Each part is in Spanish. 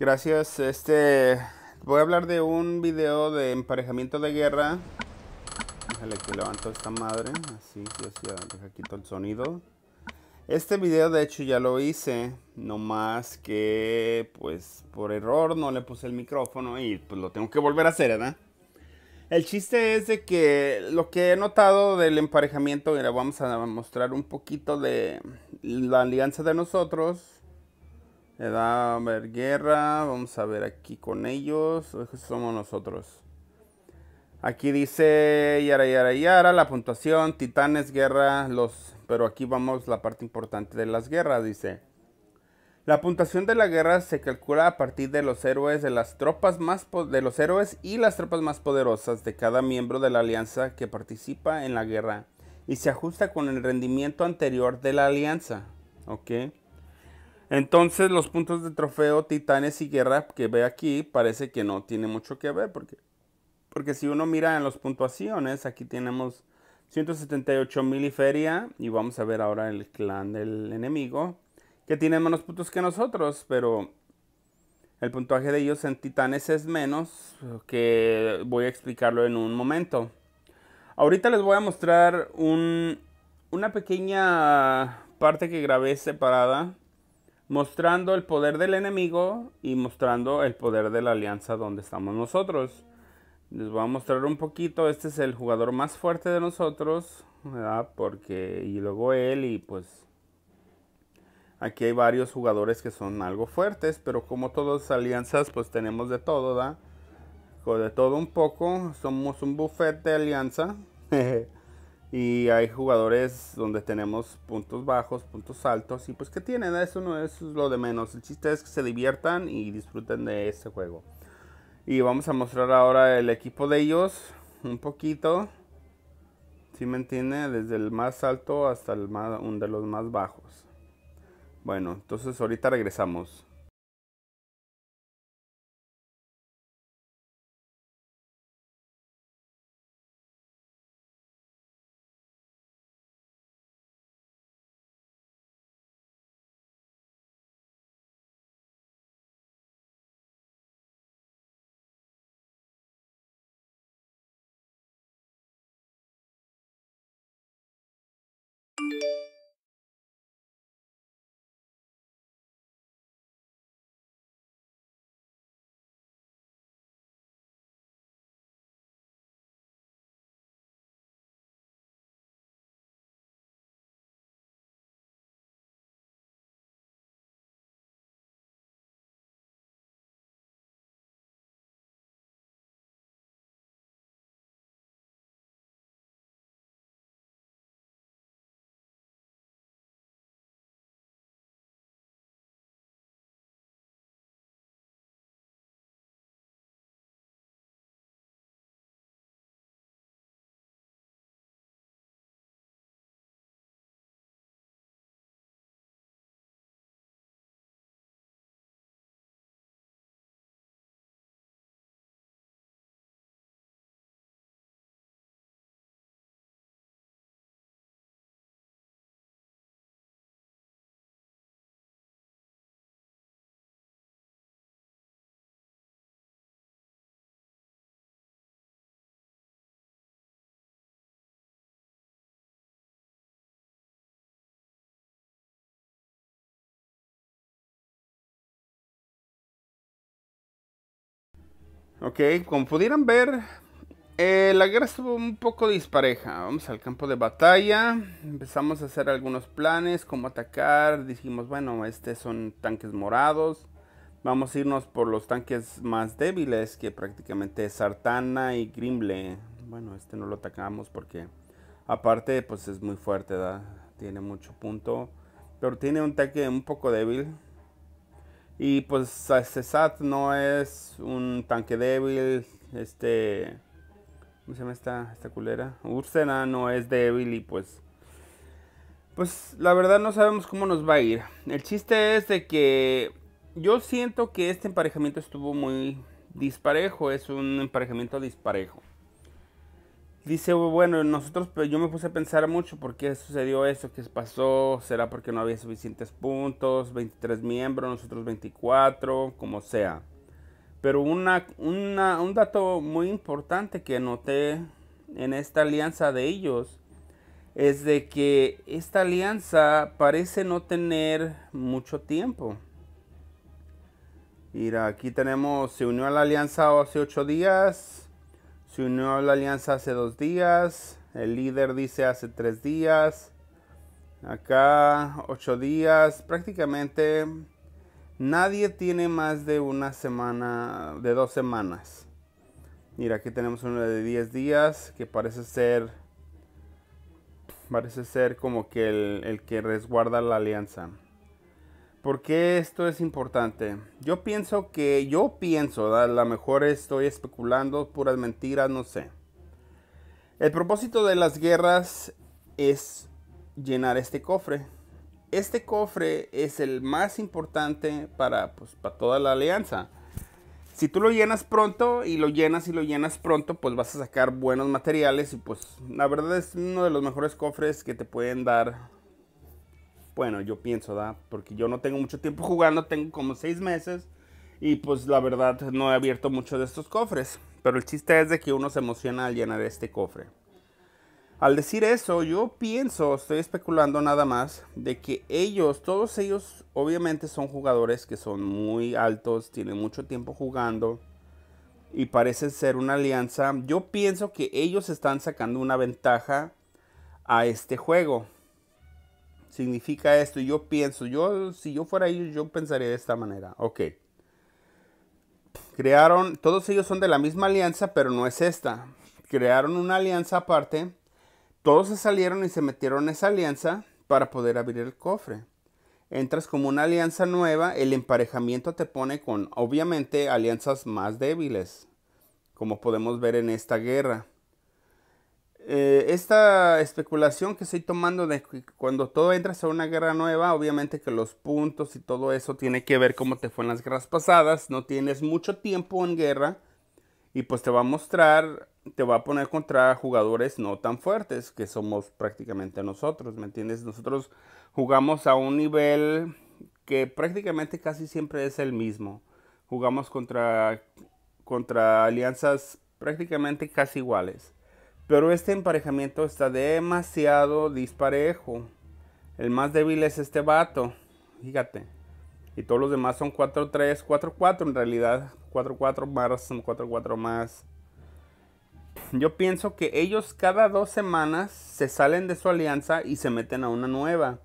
Gracias. Este voy a hablar de un video de emparejamiento de guerra. Déjale que levanto esta madre. Así, así ah, deja quito el sonido. Este video de hecho ya lo hice, no más que pues por error no le puse el micrófono y pues lo tengo que volver a hacer, ¿verdad? El chiste es de que lo que he notado del emparejamiento, mira, vamos a mostrar un poquito de la alianza de nosotros, le da a ver guerra. Vamos a ver aquí con ellos. Somos nosotros. Aquí dice yara yara yara la puntuación, titanes, guerra, los... Pero aquí vamos la parte importante de las guerras, dice. La puntuación de la guerra se calcula a partir de los héroes de las tropas más de los héroes y las tropas más poderosas de cada miembro de la alianza que participa en la guerra y se ajusta con el rendimiento anterior de la alianza. ¿Ok? Entonces los puntos de trofeo Titanes y Guerra que ve aquí parece que no tiene mucho que ver porque, porque si uno mira en las puntuaciones, aquí tenemos 178 mil y feria y vamos a ver ahora el clan del enemigo que tiene menos puntos que nosotros, pero el puntaje de ellos en Titanes es menos que voy a explicarlo en un momento. Ahorita les voy a mostrar un, una pequeña parte que grabé separada mostrando el poder del enemigo y mostrando el poder de la alianza donde estamos nosotros. Les voy a mostrar un poquito, este es el jugador más fuerte de nosotros, Porque, y luego él, y pues aquí hay varios jugadores que son algo fuertes, pero como todas las alianzas, pues tenemos de todo, ¿verdad? De todo un poco, somos un buffet de alianza. y hay jugadores donde tenemos puntos bajos, puntos altos y pues que tienen, eso no es lo de menos. El chiste es que se diviertan y disfruten de este juego. Y vamos a mostrar ahora el equipo de ellos un poquito. Si me entiende, desde el más alto hasta el más, un de los más bajos. Bueno, entonces ahorita regresamos. Ok, como pudieran ver, eh, la guerra estuvo un poco dispareja. Vamos al campo de batalla, empezamos a hacer algunos planes, cómo atacar. Dijimos, bueno, este son tanques morados. Vamos a irnos por los tanques más débiles, que prácticamente es Sartana y Grimble. Bueno, este no lo atacamos porque aparte pues es muy fuerte, tiene mucho punto. Pero tiene un tanque un poco débil. Y pues este, SAT no es un tanque débil. Este. ¿Cómo se llama esta, culera? Ursena no es débil y pues. Pues la verdad no sabemos cómo nos va a ir. El chiste es de que yo siento que este emparejamiento estuvo muy disparejo. Es un emparejamiento disparejo dice, bueno, nosotros, pues, yo me puse a pensar mucho por qué sucedió eso, qué pasó, será porque no había suficientes puntos, 23 miembros, nosotros 24, como sea. Pero una, un dato muy importante que noté en esta alianza de ellos es de que esta alianza parece no tener mucho tiempo. Mira, aquí tenemos, se unió a la alianza hace 8 días, se unió a la alianza hace dos días. El líder dice hace tres días. Acá ocho días. Prácticamente nadie tiene más de una semana, de dos semanas. Mira, aquí tenemos uno de diez días que parece ser, parece ser como que el que resguarda la alianza. ¿Por qué esto es importante? Yo pienso que, yo pienso, a lo mejor estoy especulando puras mentiras, no sé. El propósito de las guerras es llenar este cofre. Este cofre es el más importante para, pues, para toda la alianza. Si tú lo llenas pronto y lo llenas y lo llenas pronto, pues vas a sacar buenos materiales y pues la verdad es uno de los mejores cofres que te pueden dar bueno, yo pienso, ¿da? Porque yo no tengo mucho tiempo jugando, tengo como seis meses. Y pues la verdad no he abierto mucho de estos cofres. Pero el chiste es de que uno se emociona al llenar este cofre. Al decir eso, yo pienso, estoy especulando nada más, de que ellos, todos ellos obviamente son jugadores que son muy altos, tienen mucho tiempo jugando y parecen ser una alianza. Yo pienso que ellos están sacando una ventaja a este juego significa esto. Y yo pienso, yo, si yo fuera ellos, yo pensaría de esta manera. Ok. Crearon, todos ellos son de la misma alianza, pero no es esta. Crearon una alianza aparte. Todos se salieron y se metieron en esa alianza para poder abrir el cofre. Entras como una alianza nueva, el emparejamiento te pone con, obviamente, alianzas más débiles, como podemos ver en esta guerra. Eh, esta especulación que estoy tomando de cuando todo entras a una guerra nueva, obviamente que los puntos y todo eso tiene que ver cómo te fue en las guerras pasadas, no tienes mucho tiempo en guerra y pues te va a mostrar, te va a poner contra jugadores no tan fuertes que somos prácticamente nosotros, ¿me entiendes? Nosotros jugamos a un nivel que prácticamente casi siempre es el mismo. Jugamos contra, contra alianzas prácticamente casi iguales. Pero este emparejamiento está demasiado disparejo. El más débil es este vato. Fíjate. Y todos los demás son 4-3, 4-4 en realidad. 4-4 más, son 4-4 más. Yo pienso que ellos cada dos semanas se salen de su alianza y se meten a una nueva.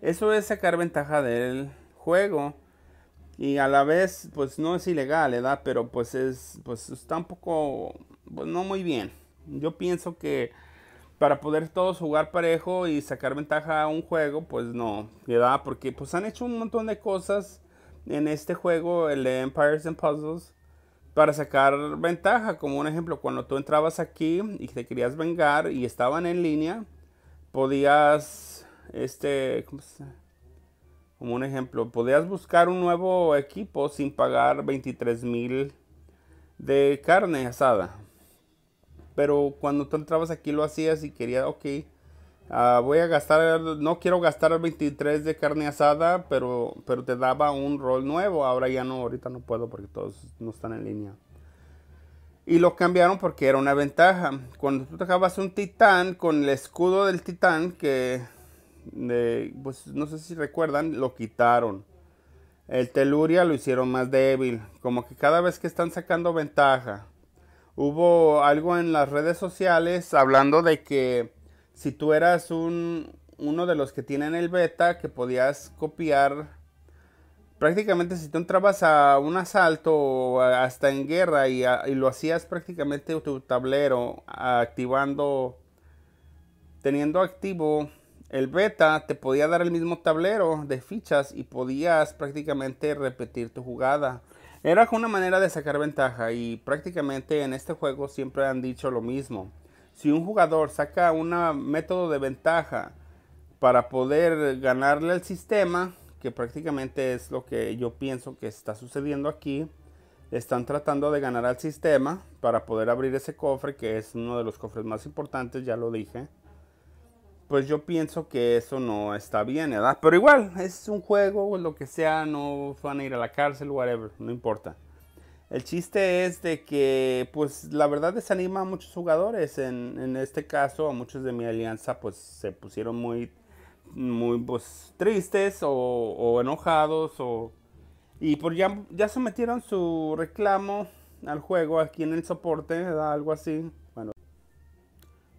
Eso es sacar ventaja del juego. Y a la vez, pues no es ilegal, ¿verdad? Pero pues es, pues está un poco, pues no muy bien. Yo pienso que para poder todos jugar parejo y sacar ventaja a un juego, pues no, ¿verdad? Porque pues han hecho un montón de cosas en este juego, el de Empires and Puzzles, para sacar ventaja. Como un ejemplo, cuando tú entrabas aquí y te querías vengar y estaban en línea, podías, este, como un ejemplo, podías buscar un nuevo equipo sin pagar 23 mil de carne asada. Pero cuando tú entrabas aquí lo hacías y quería, ok, ah, voy a gastar, no quiero gastar 23 de carne asada, pero, pero te daba un rol nuevo. Ahora ya no, ahorita no puedo porque todos no están en línea. Y lo cambiaron porque era una ventaja. Cuando tú tocabas un titán con el escudo del titán, que pues no sé si recuerdan, lo quitaron. El Teluria lo hicieron más débil. Como que cada vez que están sacando ventaja hubo algo en las redes sociales hablando de que si tú eras un, uno de los que tienen el beta, que podías copiar prácticamente si tú entrabas a un asalto o hasta en guerra y, y, lo hacías prácticamente tu tablero activando, teniendo activo el beta, te podía dar el mismo tablero de fichas y podías prácticamente repetir tu jugada. Era una manera de sacar ventaja y prácticamente en este juego siempre han dicho lo mismo. Si un jugador saca un método de ventaja para poder ganarle al sistema, que prácticamente es lo que yo pienso que está sucediendo aquí, están tratando de ganar al sistema para poder abrir ese cofre que es uno de los cofres más importantes, ya lo dije pues yo pienso que eso no está bien, ¿verdad? Pero igual, es un juego, lo que sea, no van a ir a la cárcel, whatever, no importa. El chiste es de que, pues, la verdad desanima a muchos jugadores. En, este caso, a muchos de mi alianza, pues, se pusieron muy, muy, pues, tristes o, enojados Y por pues ya, ya sometieron su reclamo al juego aquí en el soporte, ¿verdad? Algo así.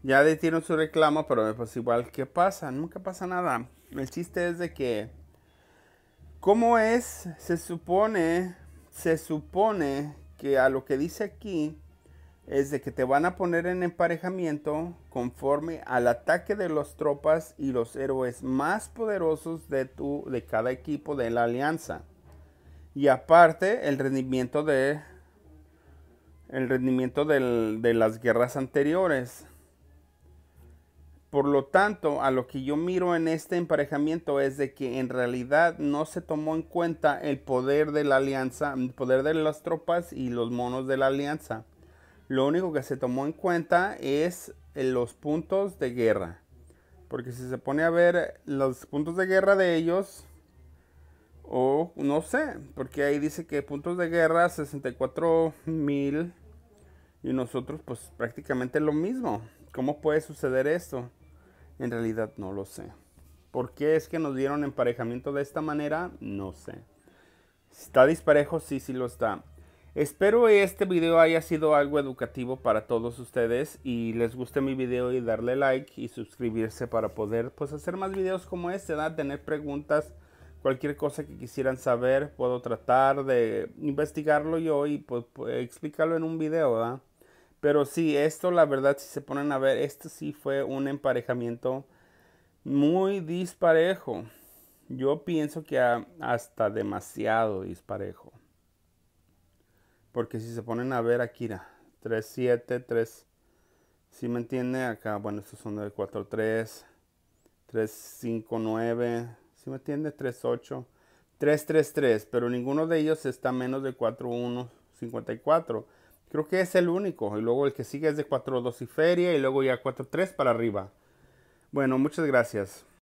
Ya detienen su reclamo, pero pues igual, ¿qué pasa? Nunca pasa nada. El chiste es de que, ¿cómo es? Se supone, se supone que a lo que dice aquí es de que te van a poner en emparejamiento conforme al ataque de las tropas y los héroes más poderosos de, tu, de cada equipo de la alianza. Y aparte, el rendimiento de el rendimiento de las guerras anteriores. Por lo tanto, a lo que yo miro en este emparejamiento es de que en realidad no se tomó en cuenta el poder de la alianza, el poder de las tropas y los monos de la alianza. Lo único que se tomó en cuenta es eh, los puntos de guerra. Porque si se pone a ver los puntos de guerra de ellos, o no sé, porque ahí dice que puntos de guerra 64 mil y nosotros pues prácticamente lo mismo. ¿Cómo puede suceder esto? En realidad no lo sé. ¿Por qué es que nos dieron emparejamiento de esta manera? No sé. ¿Está disparejo? Sí, sí lo está. Espero este video haya sido algo educativo para todos ustedes y les guste mi video y darle like y suscribirse para poder pues hacer más videos como este, ¿da? tener preguntas, cualquier cosa que quisieran saber, puedo tratar de investigarlo yo y pues, pues explicarlo en un video, ¿verdad? Pero sí, esto la verdad, si se ponen a ver, esto sí fue un emparejamiento muy disparejo. Yo pienso que hasta demasiado disparejo. Porque si se ponen a ver, aquí, 3-7, 3. Si me entiende, acá, bueno, estos son de 4-3, 3-5-9. Si me entiende, 3-8, 3-3-3. Pero ninguno de ellos está menos de 4-1, 54. Creo que es el único. Y luego el que sigue es de 4-2 y feria. Y luego ya 4 para arriba. Bueno, muchas gracias.